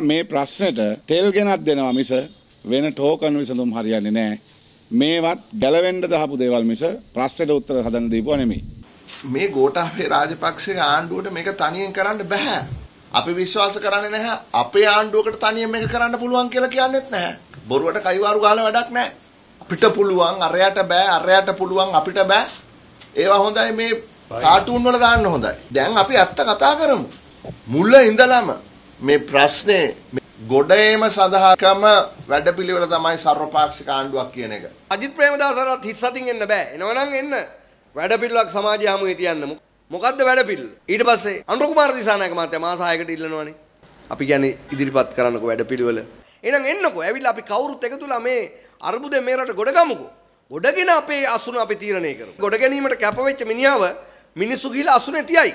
මේ ප්‍රශ්නෙට තෙල් ගෙනත් දෙනවා මිස වෙන ටෝකන් විසඳුම් හරියන්නේ නැහැ. මේවත් ගැලවෙන්න දහපු දේවල් මිස ප්‍රශ්නෙට උත්තර හදන්න දීපුවා නෙමෙයි. මේ ගෝඨාභය රාජපක්ෂගේ ආණ්ඩුවට මේක තනියෙන් කරන්න බෑ. අපි විශ්වාස කරන්නේ නැහැ. අපේ ආණ්ඩුවකට තනියෙන් මේක කරන්න පුළුවන් කියලා කියන්නෙත් නැහැ. බොරුවට කයිවාරු ගහලා වැඩක් නැහැ. අපිට පුළුවන් අරයට බෑ අරයට පුළුවන් අපිට බෑ. ඒවා හොඳයි මේ කාටුන් වල දාන්න හොඳයි. දැන් අපි ඇත්ත කතා කරමු. මුල ඉඳලම මේ ප්‍රශ්නේ ගොඩේම සඳහාකම වැඩපිළිවෙල තමයි සර්වපාක්ෂික ආණ්ඩුවක් කියන එක. අජිත් ප්‍රේමදාසරත් හිස් අතින් එන්න බෑ. එනවනම් එන්න. වැඩපිළිවෙලක් සමාජය හමුවේ තියන්නමු. මොකද්ද වැඩපිළිවෙල? ඊට පස්සේ අනුර කුමාර දිසානායක මහත්තයා මාස 6කට ඉල්ලනවනේ. අපි කියන්නේ ඉදිරිපත් කරන්නකෝ වැඩපිළිවෙල. එහෙනම් එන්නකෝ. ඇවිල්ලා අපි කවුරුත් එකතුලා මේ අර්බුදේ මේ රට ගොඩ ගමුකෝ. ගොඩගෙන අපේ අසුන අපි තීරණය කරමු. ගොඩ ගැනීමට කැපවෙච්ච මිනිහව මිනිස්සු ගිහිලා අසුනේ තියයි.